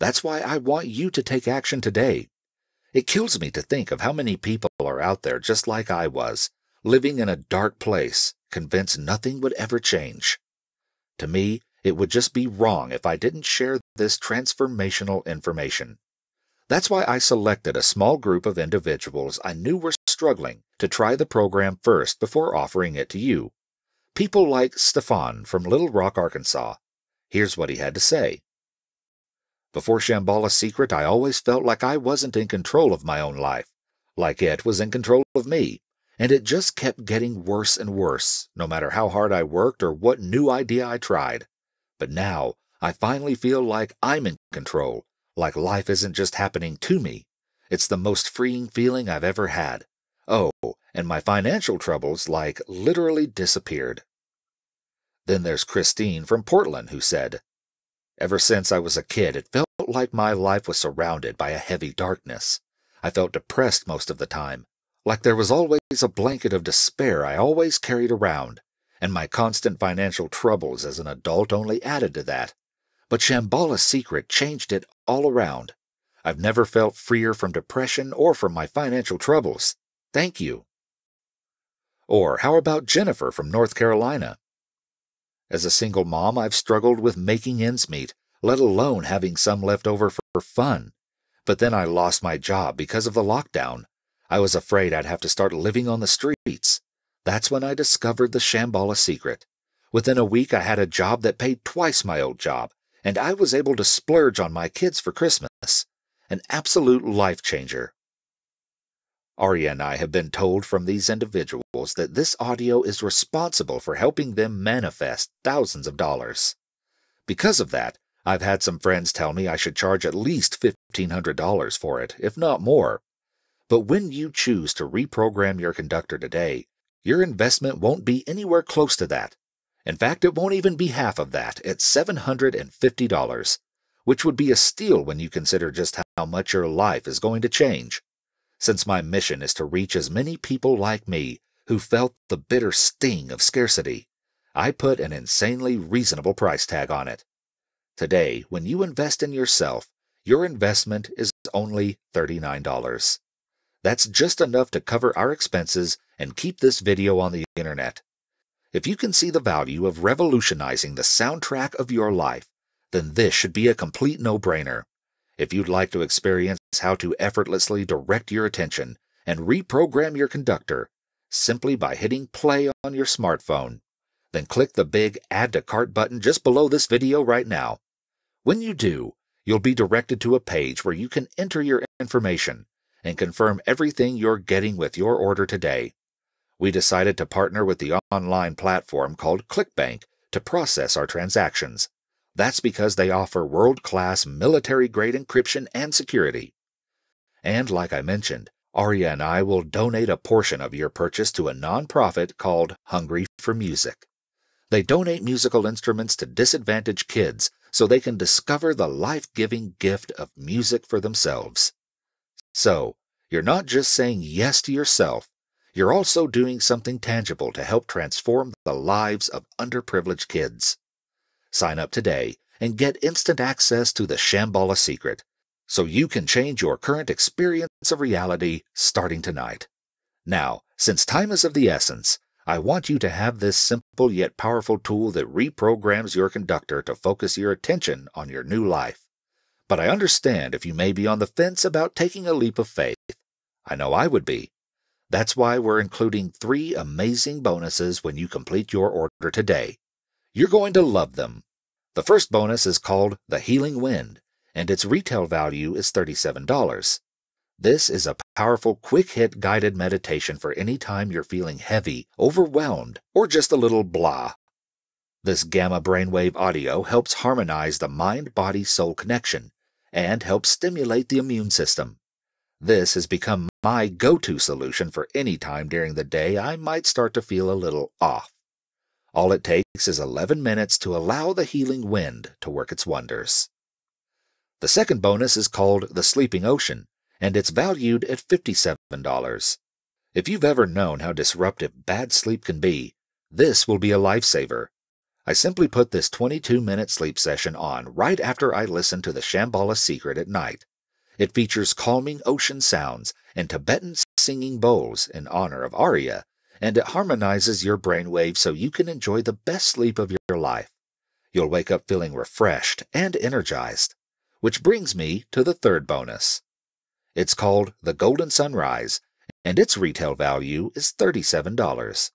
That's why I want you to take action today. It kills me to think of how many people are out there just like I was, living in a dark place, convinced nothing would ever change. To me, it would just be wrong if I didn't share this transformational information. That's why I selected a small group of individuals I knew were struggling to try the program first before offering it to you. People like Stefan from Little Rock, Arkansas. Here's what he had to say. Before Shambhala secret, I always felt like I wasn't in control of my own life, like it was in control of me, and it just kept getting worse and worse, no matter how hard I worked or what new idea I tried. But now, I finally feel like I'm in control, like life isn't just happening to me. It's the most freeing feeling I've ever had. Oh, and my financial troubles, like, literally disappeared. Then there's Christine from Portland who said, Ever since I was a kid, it felt like my life was surrounded by a heavy darkness. I felt depressed most of the time, like there was always a blanket of despair I always carried around and my constant financial troubles as an adult only added to that. But Shambhala's secret changed it all around. I've never felt freer from depression or from my financial troubles. Thank you. Or how about Jennifer from North Carolina? As a single mom, I've struggled with making ends meet, let alone having some left over for fun. But then I lost my job because of the lockdown. I was afraid I'd have to start living on the streets. That's when I discovered the Shambhala secret. Within a week, I had a job that paid twice my old job, and I was able to splurge on my kids for Christmas. An absolute life changer. Arya and I have been told from these individuals that this audio is responsible for helping them manifest thousands of dollars. Because of that, I've had some friends tell me I should charge at least $1,500 for it, if not more. But when you choose to reprogram your conductor today, your investment won't be anywhere close to that. In fact, it won't even be half of that at $750, which would be a steal when you consider just how much your life is going to change. Since my mission is to reach as many people like me who felt the bitter sting of scarcity, I put an insanely reasonable price tag on it. Today, when you invest in yourself, your investment is only $39. That's just enough to cover our expenses and keep this video on the internet. If you can see the value of revolutionizing the soundtrack of your life, then this should be a complete no-brainer. If you'd like to experience how to effortlessly direct your attention and reprogram your conductor simply by hitting play on your smartphone, then click the big Add to Cart button just below this video right now. When you do, you'll be directed to a page where you can enter your information and confirm everything you're getting with your order today we decided to partner with the online platform called ClickBank to process our transactions. That's because they offer world class military grade encryption and security. And like I mentioned, Aria and I will donate a portion of your purchase to a nonprofit called Hungry for Music. They donate musical instruments to disadvantaged kids so they can discover the life giving gift of music for themselves. So, you're not just saying yes to yourself, you're also doing something tangible to help transform the lives of underprivileged kids. Sign up today and get instant access to the Shambhala Secret so you can change your current experience of reality starting tonight. Now, since time is of the essence, I want you to have this simple yet powerful tool that reprograms your conductor to focus your attention on your new life. But I understand if you may be on the fence about taking a leap of faith. I know I would be. That's why we're including three amazing bonuses when you complete your order today. You're going to love them. The first bonus is called The Healing Wind, and its retail value is $37. This is a powerful quick hit guided meditation for any time you're feeling heavy, overwhelmed, or just a little blah. This gamma brainwave audio helps harmonize the mind body soul connection and helps stimulate the immune system. This has become my go to solution for any time during the day I might start to feel a little off. All it takes is 11 minutes to allow the healing wind to work its wonders. The second bonus is called the Sleeping Ocean, and it's valued at $57. If you've ever known how disruptive bad sleep can be, this will be a lifesaver. I simply put this 22 minute sleep session on right after I listen to the Shambhala Secret at night, it features calming ocean sounds and Tibetan singing bowls in honor of Arya, and it harmonizes your brainwave so you can enjoy the best sleep of your life. You'll wake up feeling refreshed and energized. Which brings me to the third bonus. It's called the Golden Sunrise, and its retail value is $37.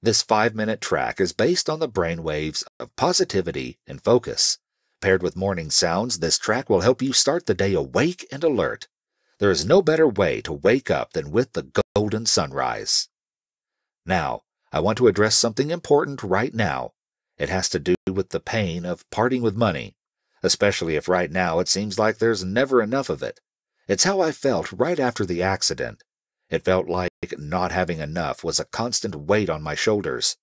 This five minute track is based on the brainwaves of positivity and focus. Paired with morning sounds, this track will help you start the day awake and alert. There is no better way to wake up than with the golden sunrise. Now, I want to address something important right now. It has to do with the pain of parting with money, especially if right now it seems like there's never enough of it. It's how I felt right after the accident. It felt like not having enough was a constant weight on my shoulders.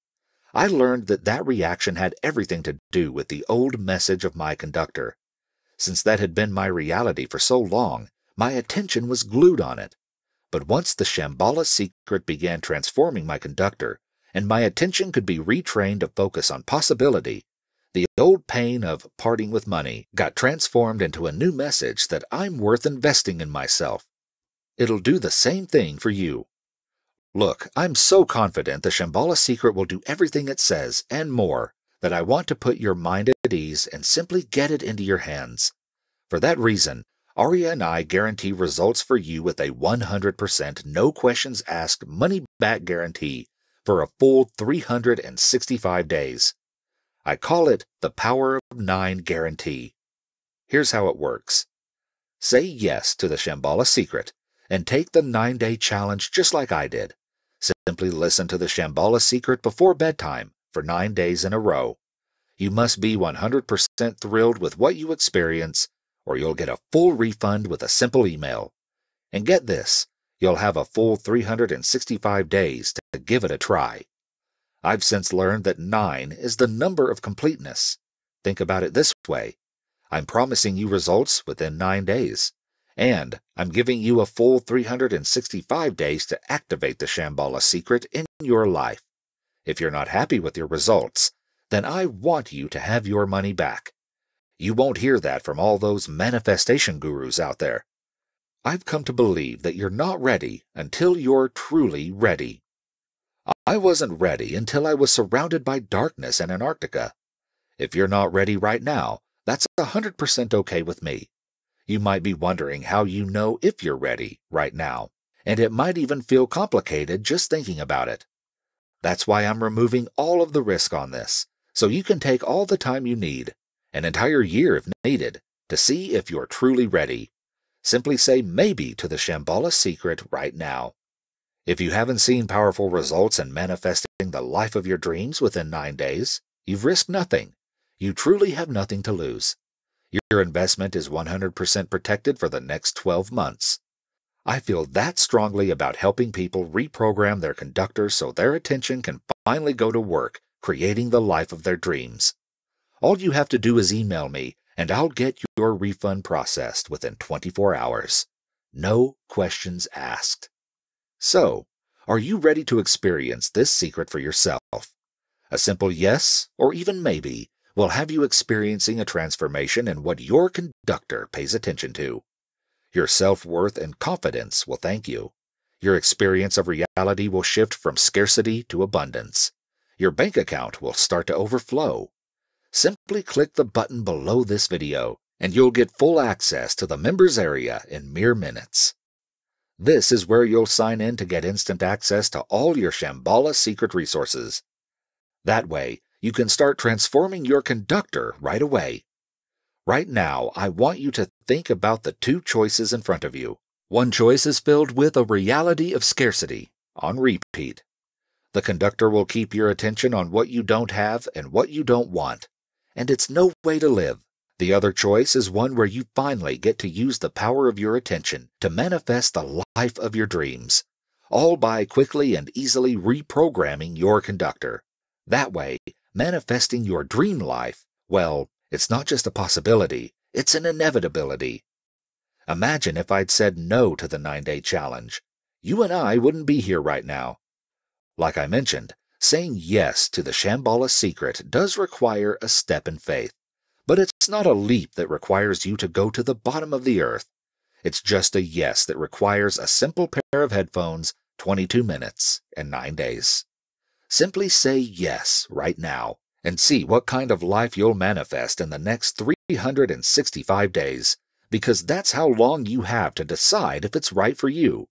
I learned that that reaction had everything to do with the old message of my conductor. Since that had been my reality for so long, my attention was glued on it. But once the Shambhala secret began transforming my conductor, and my attention could be retrained to focus on possibility, the old pain of parting with money got transformed into a new message that I'm worth investing in myself. It'll do the same thing for you. Look, I'm so confident the Shambhala secret will do everything it says, and more, that I want to put your mind at ease and simply get it into your hands. For that reason, Aria and I guarantee results for you with a 100% no questions asked money back guarantee for a full 365 days. I call it the Power of Nine Guarantee. Here's how it works say yes to the Shambhala secret and take the nine day challenge just like I did. Simply listen to the Shambhala Secret before bedtime for nine days in a row. You must be 100% thrilled with what you experience, or you'll get a full refund with a simple email. And get this, you'll have a full 365 days to give it a try. I've since learned that 9 is the number of completeness. Think about it this way I'm promising you results within 9 days. And I'm giving you a full 365 days to activate the Shambhala secret in your life. If you're not happy with your results, then I want you to have your money back. You won't hear that from all those manifestation gurus out there. I've come to believe that you're not ready until you're truly ready. I wasn't ready until I was surrounded by darkness in Antarctica. If you're not ready right now, that's 100% okay with me. You might be wondering how you know if you're ready right now, and it might even feel complicated just thinking about it. That's why I'm removing all of the risk on this, so you can take all the time you need, an entire year if needed, to see if you're truly ready. Simply say maybe to the Shambhala secret right now. If you haven't seen powerful results in manifesting the life of your dreams within nine days, you've risked nothing. You truly have nothing to lose. Your investment is 100% protected for the next 12 months. I feel that strongly about helping people reprogram their conductor so their attention can finally go to work, creating the life of their dreams. All you have to do is email me, and I'll get your refund processed within 24 hours. No questions asked. So, are you ready to experience this secret for yourself? A simple yes, or even maybe, will have you experiencing a transformation in what your conductor pays attention to. Your self worth and confidence will thank you. Your experience of reality will shift from scarcity to abundance. Your bank account will start to overflow. Simply click the button below this video, and you'll get full access to the members area in mere minutes. This is where you'll sign in to get instant access to all your Shambhala secret resources. That way, you can start transforming your conductor right away. Right now, I want you to think about the two choices in front of you. One choice is filled with a reality of scarcity, on repeat. The conductor will keep your attention on what you don't have and what you don't want, and it's no way to live. The other choice is one where you finally get to use the power of your attention to manifest the life of your dreams, all by quickly and easily reprogramming your conductor. That way, manifesting your dream life, well, it's not just a possibility, it's an inevitability. Imagine if I'd said no to the nine day challenge. You and I wouldn't be here right now. Like I mentioned, saying yes to the Shambhala secret does require a step in faith, but it's not a leap that requires you to go to the bottom of the earth. It's just a yes that requires a simple pair of headphones, 22 minutes, and 9 days. Simply say yes right now and see what kind of life you'll manifest in the next 365 days, because that's how long you have to decide if it's right for you.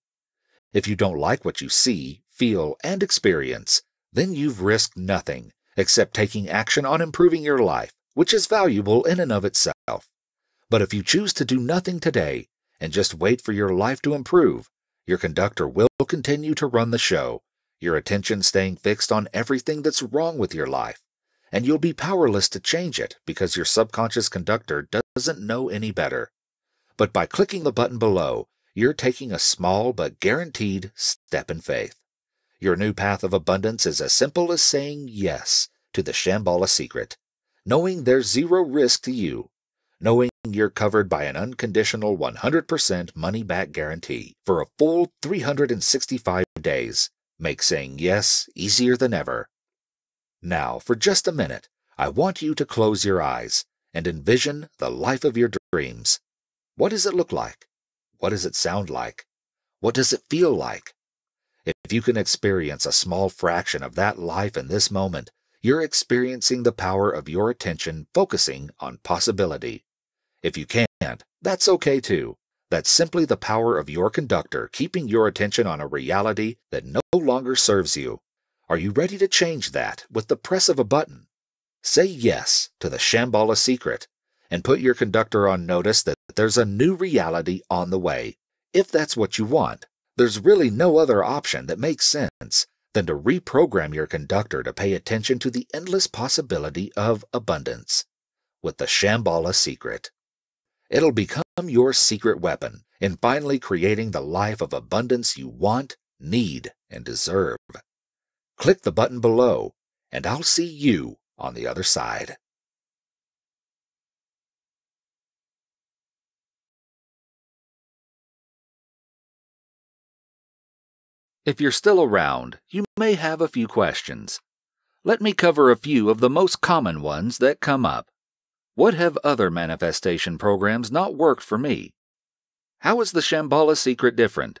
If you don't like what you see, feel, and experience, then you've risked nothing except taking action on improving your life, which is valuable in and of itself. But if you choose to do nothing today and just wait for your life to improve, your conductor will continue to run the show your attention staying fixed on everything that's wrong with your life, and you'll be powerless to change it because your subconscious conductor doesn't know any better. But by clicking the button below, you're taking a small but guaranteed step in faith. Your new path of abundance is as simple as saying yes to the Shambhala secret, knowing there's zero risk to you, knowing you're covered by an unconditional 100% money back guarantee for a full 365 days Make saying yes easier than ever. Now, for just a minute, I want you to close your eyes and envision the life of your dreams. What does it look like? What does it sound like? What does it feel like? If you can experience a small fraction of that life in this moment, you're experiencing the power of your attention focusing on possibility. If you can't, that's okay too. That's simply the power of your conductor keeping your attention on a reality that no longer serves you. Are you ready to change that with the press of a button? Say yes to the Shambhala secret and put your conductor on notice that there's a new reality on the way. If that's what you want, there's really no other option that makes sense than to reprogram your conductor to pay attention to the endless possibility of abundance with the Shambhala secret. It'll become your secret weapon in finally creating the life of abundance you want, need, and deserve. Click the button below, and I'll see you on the other side. If you're still around, you may have a few questions. Let me cover a few of the most common ones that come up. What have other manifestation programs not worked for me? How is the Shambhala secret different?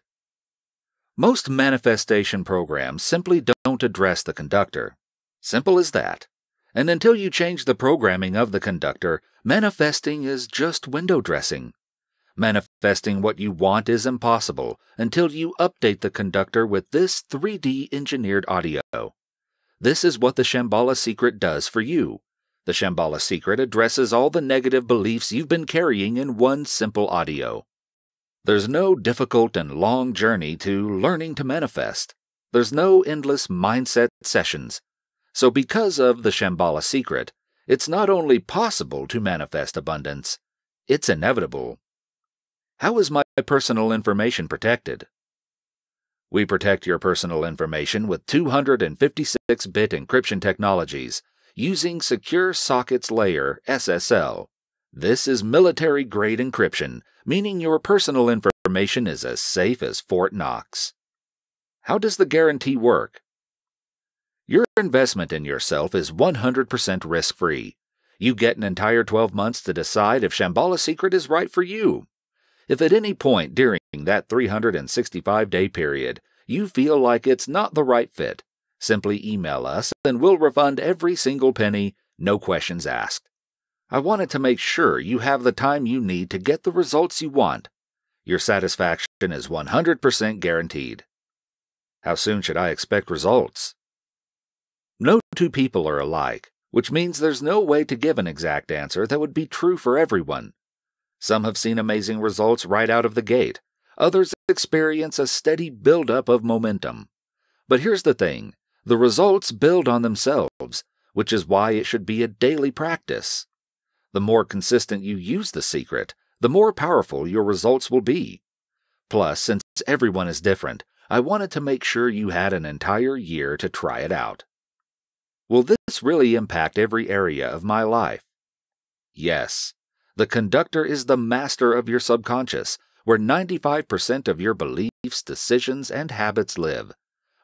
Most manifestation programs simply don't address the conductor. Simple as that. And until you change the programming of the conductor, manifesting is just window dressing. Manifesting what you want is impossible until you update the conductor with this 3D engineered audio. This is what the Shambhala secret does for you. The Shambhala Secret addresses all the negative beliefs you've been carrying in one simple audio. There's no difficult and long journey to learning to manifest. There's no endless mindset sessions. So, because of the Shambhala Secret, it's not only possible to manifest abundance, it's inevitable. How is my personal information protected? We protect your personal information with 256 bit encryption technologies using Secure Sockets Layer SSL. This is military grade encryption, meaning your personal information is as safe as Fort Knox. How does the guarantee work? Your investment in yourself is 100% risk free. You get an entire 12 months to decide if Shambhala Secret is right for you. If at any point during that 365 day period you feel like it's not the right fit, Simply email us and we'll refund every single penny, no questions asked. I wanted to make sure you have the time you need to get the results you want. Your satisfaction is 100% guaranteed. How soon should I expect results? No two people are alike, which means there's no way to give an exact answer that would be true for everyone. Some have seen amazing results right out of the gate, others experience a steady buildup of momentum. But here's the thing the results build on themselves, which is why it should be a daily practice. The more consistent you use the secret, the more powerful your results will be. Plus, since everyone is different, I wanted to make sure you had an entire year to try it out. Will this really impact every area of my life? Yes. The conductor is the master of your subconscious, where 95% of your beliefs, decisions, and habits live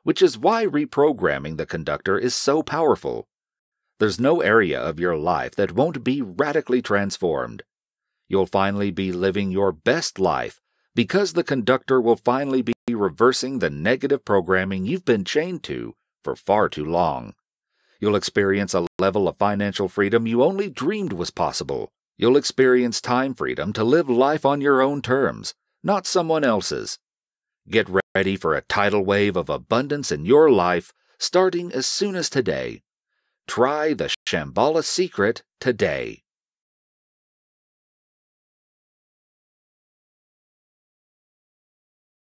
which is why reprogramming the conductor is so powerful. There's no area of your life that won't be radically transformed. You'll finally be living your best life because the conductor will finally be reversing the negative programming you've been chained to for far too long. You'll experience a level of financial freedom you only dreamed was possible. You'll experience time freedom to live life on your own terms, not someone else's. Get ready for a tidal wave of abundance in your life starting as soon as today. Try the Shambhala secret today.